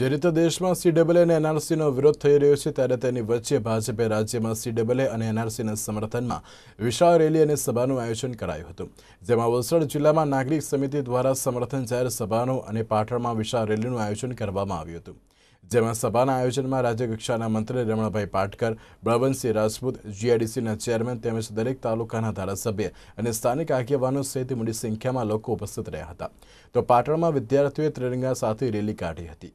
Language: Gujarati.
જે રીતે દેશમાં સીડબલએ અને એનઆરસીનો વિરોધ થઈ રહ્યો છે ત્યારે તેની વચ્ચે ભાજપે રાજ્યમાં સીડબલએ અને એનઆરસીના સમર્થનમાં વિશાળ રેલી અને સભાનું આયોજન કરાયું હતું જેમાં વલસાડ જિલ્લામાં નાગરિક સમિતિ દ્વારા સમર્થન જાહેર સભાનું અને પાટણમાં વિશાળ રેલીનું આયોજન કરવામાં આવ્યું હતું જેમાં સભાના આયોજનમાં રાજ્યકક્ષાના મંત્રી રમણભાઈ પાટકર બળવંતસિંહ રાજપૂત જીઆઈડીસીના ચેરમેન તેમજ દરેક તાલુકાના ધારાસભ્ય અને સ્થાનિક આગેવાનો સહિત મોટી સંખ્યામાં લોકો ઉપસ્થિત રહ્યા હતા તો પાટણમાં વિદ્યાર્થીઓએ ત્રિરંગા સાથે રેલી કાઢી હતી